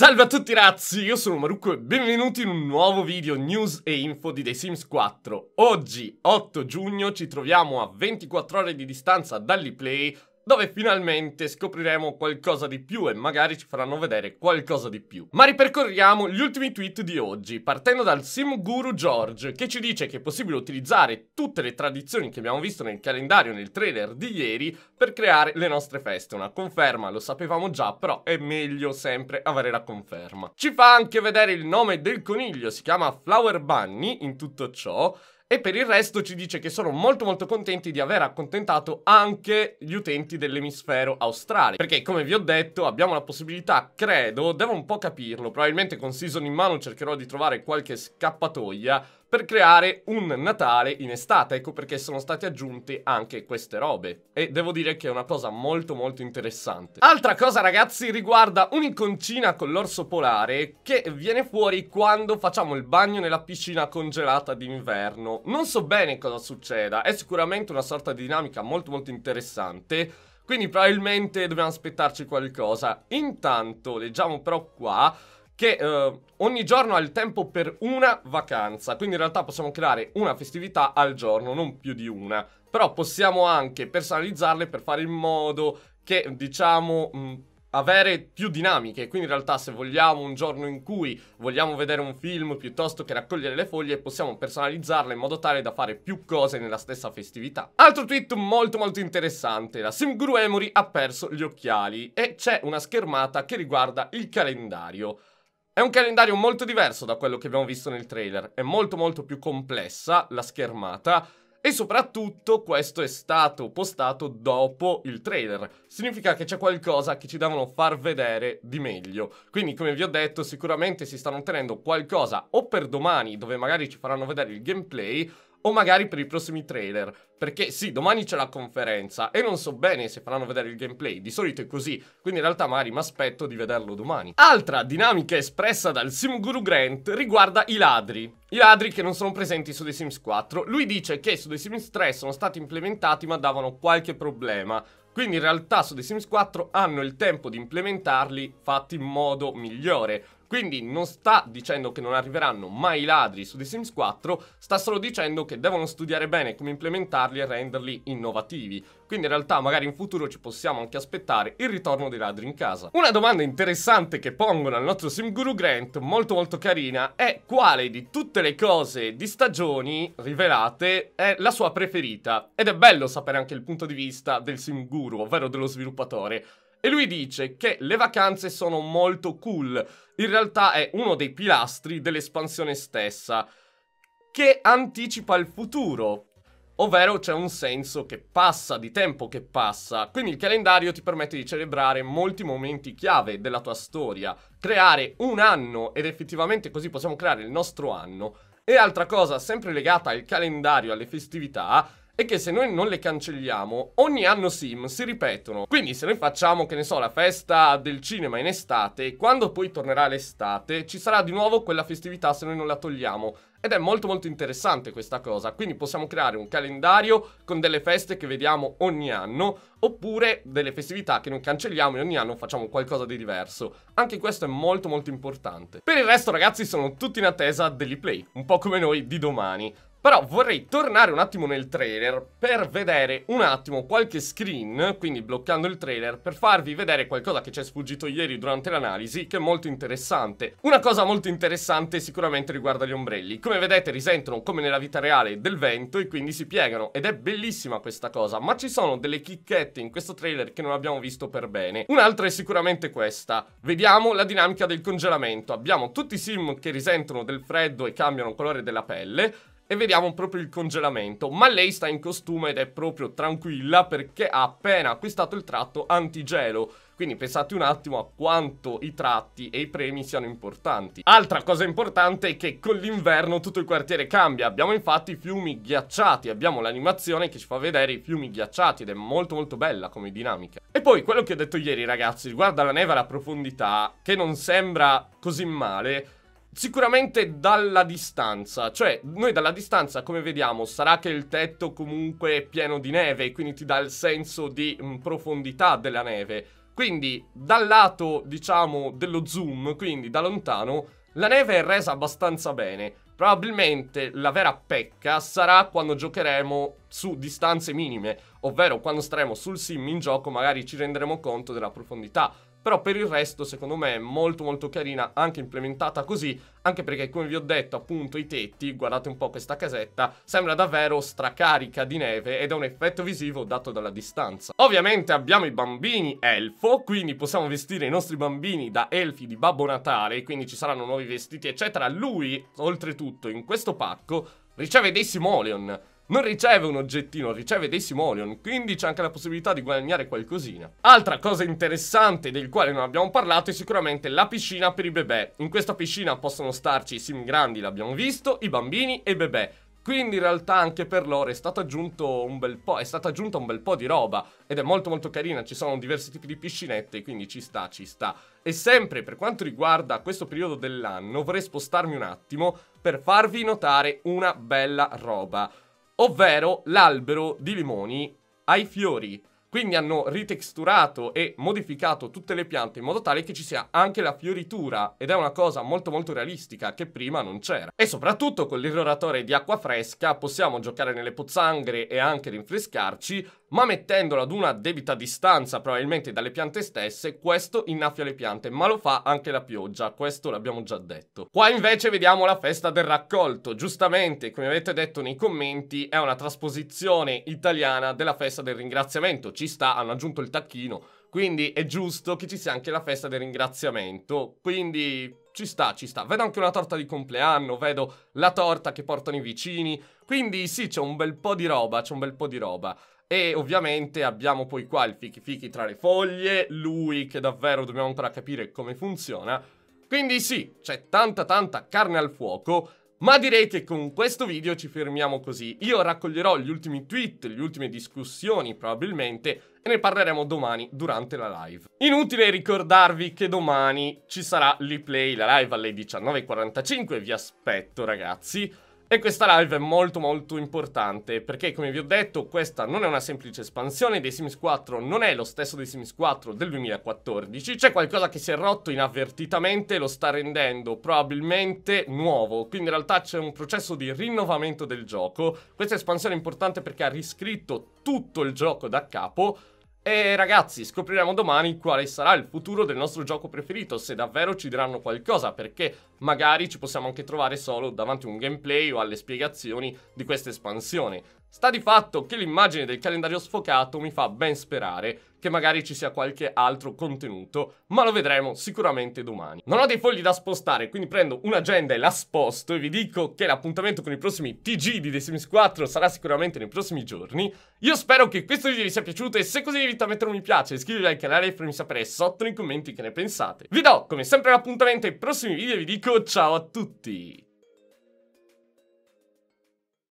Salve a tutti ragazzi, io sono Marucco e benvenuti in un nuovo video news e info di The Sims 4. Oggi, 8 giugno, ci troviamo a 24 ore di distanza dall'e-play dove finalmente scopriremo qualcosa di più e magari ci faranno vedere qualcosa di più. Ma ripercorriamo gli ultimi tweet di oggi, partendo dal Sim Guru George, che ci dice che è possibile utilizzare tutte le tradizioni che abbiamo visto nel calendario, nel trailer di ieri, per creare le nostre feste. Una conferma, lo sapevamo già, però è meglio sempre avere la conferma. Ci fa anche vedere il nome del coniglio, si chiama Flower Bunny in tutto ciò, e per il resto ci dice che sono molto molto contenti di aver accontentato anche gli utenti dell'emisfero australe. Perché come vi ho detto abbiamo la possibilità, credo, devo un po' capirlo, probabilmente con Season in mano cercherò di trovare qualche scappatoia per creare un Natale in estate, ecco perché sono state aggiunte anche queste robe. E devo dire che è una cosa molto molto interessante. Altra cosa ragazzi riguarda un'inconcina con l'orso polare che viene fuori quando facciamo il bagno nella piscina congelata d'inverno. Non so bene cosa succeda, è sicuramente una sorta di dinamica molto molto interessante, quindi probabilmente dobbiamo aspettarci qualcosa. Intanto, leggiamo però qua, che eh, ogni giorno ha il tempo per una vacanza, quindi in realtà possiamo creare una festività al giorno, non più di una, però possiamo anche personalizzarle per fare in modo che diciamo... Mh, mm, avere più dinamiche, quindi in realtà se vogliamo un giorno in cui vogliamo vedere un film piuttosto che raccogliere le foglie possiamo personalizzarle in modo tale da fare più cose nella stessa festività. Altro tweet molto molto interessante, la Simguru Emory ha perso gli occhiali e c'è una schermata che riguarda il calendario. È un calendario molto diverso da quello che abbiamo visto nel trailer, è molto molto più complessa la schermata e soprattutto questo è stato postato dopo il trailer. Significa che c'è qualcosa che ci devono far vedere di meglio. Quindi, come vi ho detto, sicuramente si stanno tenendo qualcosa o per domani, dove magari ci faranno vedere il gameplay, o magari per i prossimi trailer. Perché sì, domani c'è la conferenza e non so bene se faranno vedere il gameplay, di solito è così, quindi in realtà magari mi aspetto di vederlo domani. Altra dinamica espressa dal Simguru Grant riguarda i ladri. I ladri che non sono presenti su The Sims 4. Lui dice che su The Sims 3 sono stati implementati ma davano qualche problema. Quindi in realtà su The Sims 4 hanno il tempo di implementarli fatti in modo migliore. Quindi non sta dicendo che non arriveranno mai i ladri su The Sims 4, sta solo dicendo che devono studiare bene come implementarli e renderli innovativi. Quindi in realtà magari in futuro ci possiamo anche aspettare il ritorno dei ladri in casa. Una domanda interessante che pongono al nostro Simguru Grant, molto molto carina, è quale di tutte le cose di stagioni rivelate è la sua preferita. Ed è bello sapere anche il punto di vista del Simguru, ovvero dello sviluppatore. E lui dice che le vacanze sono molto cool, in realtà è uno dei pilastri dell'espansione stessa, che anticipa il futuro, ovvero c'è un senso che passa, di tempo che passa. Quindi il calendario ti permette di celebrare molti momenti chiave della tua storia, creare un anno ed effettivamente così possiamo creare il nostro anno. E altra cosa sempre legata al calendario, alle festività, è che se noi non le cancelliamo, ogni anno sim si ripetono. Quindi se noi facciamo, che ne so, la festa del cinema in estate, quando poi tornerà l'estate, ci sarà di nuovo quella festività se noi non la togliamo. Ed è molto molto interessante questa cosa, quindi possiamo creare un calendario con delle feste che vediamo ogni anno, oppure delle festività che non cancelliamo e ogni anno facciamo qualcosa di diverso. Anche questo è molto molto importante. Per il resto ragazzi sono tutti in attesa dell'e-play, un po' come noi di domani. Però vorrei tornare un attimo nel trailer per vedere un attimo qualche screen, quindi bloccando il trailer, per farvi vedere qualcosa che ci è sfuggito ieri durante l'analisi, che è molto interessante. Una cosa molto interessante sicuramente riguarda gli ombrelli. Come vedete risentono, come nella vita reale, del vento e quindi si piegano. Ed è bellissima questa cosa, ma ci sono delle chicchette in questo trailer che non abbiamo visto per bene. Un'altra è sicuramente questa. Vediamo la dinamica del congelamento. Abbiamo tutti i sim che risentono del freddo e cambiano colore della pelle, e vediamo proprio il congelamento. Ma lei sta in costume ed è proprio tranquilla perché ha appena acquistato il tratto antigelo. Quindi pensate un attimo a quanto i tratti e i premi siano importanti. Altra cosa importante è che con l'inverno tutto il quartiere cambia. Abbiamo infatti i fiumi ghiacciati, abbiamo l'animazione che ci fa vedere i fiumi ghiacciati ed è molto molto bella come dinamica. E poi quello che ho detto ieri ragazzi riguardo alla neve alla profondità, che non sembra così male, Sicuramente dalla distanza, cioè noi dalla distanza come vediamo sarà che il tetto comunque è pieno di neve quindi ti dà il senso di mh, profondità della neve, quindi dal lato diciamo dello zoom, quindi da lontano, la neve è resa abbastanza bene, Probabilmente la vera pecca sarà quando giocheremo su distanze minime, ovvero quando staremo sul sim in gioco magari ci renderemo conto della profondità però per il resto, secondo me, è molto molto carina, anche implementata così, anche perché, come vi ho detto, appunto, i tetti, guardate un po' questa casetta, sembra davvero stracarica di neve ed è un effetto visivo dato dalla distanza. Ovviamente abbiamo i bambini elfo, quindi possiamo vestire i nostri bambini da elfi di Babbo Natale, quindi ci saranno nuovi vestiti, eccetera. Lui, oltretutto, in questo pacco, riceve dei simoleon, non riceve un oggettino, riceve dei simoleon, quindi c'è anche la possibilità di guadagnare qualcosina. Altra cosa interessante del quale non abbiamo parlato è sicuramente la piscina per i bebè. In questa piscina possono starci i sim grandi, l'abbiamo visto, i bambini e i bebè. Quindi in realtà anche per loro è stato aggiunto un bel po', è stata aggiunta un bel po' di roba ed è molto molto carina, ci sono diversi tipi di piscinette, quindi ci sta, ci sta. E sempre per quanto riguarda questo periodo dell'anno vorrei spostarmi un attimo per farvi notare una bella roba ovvero l'albero di limoni ai fiori. Quindi hanno ritexturato e modificato tutte le piante in modo tale che ci sia anche la fioritura ed è una cosa molto molto realistica che prima non c'era. E soprattutto con l'irroratore di acqua fresca possiamo giocare nelle pozzanghere e anche rinfrescarci ma mettendolo ad una debita distanza probabilmente dalle piante stesse, questo innaffia le piante, ma lo fa anche la pioggia, questo l'abbiamo già detto. Qua invece vediamo la festa del raccolto, giustamente, come avete detto nei commenti, è una trasposizione italiana della festa del ringraziamento, ci sta, hanno aggiunto il tacchino, quindi è giusto che ci sia anche la festa del ringraziamento, quindi ci sta, ci sta. Vedo anche una torta di compleanno, vedo la torta che portano i vicini, quindi sì, c'è un bel po' di roba, c'è un bel po' di roba. E ovviamente abbiamo poi qua il fichi fichi tra le foglie, lui che davvero dobbiamo ancora capire come funziona. Quindi sì, c'è tanta tanta carne al fuoco ma direi che con questo video ci fermiamo così. Io raccoglierò gli ultimi tweet, le ultime discussioni probabilmente e ne parleremo domani durante la live. Inutile ricordarvi che domani ci sarà l'e-play, la live alle 19.45, vi aspetto ragazzi. E questa live è molto molto importante perché come vi ho detto questa non è una semplice espansione dei Sims 4, non è lo stesso dei Sims 4 del 2014, c'è qualcosa che si è rotto inavvertitamente e lo sta rendendo probabilmente nuovo, quindi in realtà c'è un processo di rinnovamento del gioco, questa espansione è importante perché ha riscritto tutto il gioco da capo, e ragazzi, scopriremo domani quale sarà il futuro del nostro gioco preferito, se davvero ci diranno qualcosa, perché magari ci possiamo anche trovare solo davanti a un gameplay o alle spiegazioni di questa espansione. Sta di fatto che l'immagine del calendario sfocato mi fa ben sperare che magari ci sia qualche altro contenuto, ma lo vedremo sicuramente domani. Non ho dei fogli da spostare, quindi prendo un'agenda e la sposto e vi dico che l'appuntamento con i prossimi TG di The Sims 4 sarà sicuramente nei prossimi giorni. Io spero che questo video vi sia piaciuto e se così vi invito a mettere un mi piace, iscrivetevi al canale e fatemi sapere sotto nei commenti che ne pensate. Vi do come sempre l'appuntamento ai prossimi video e vi dico ciao a tutti!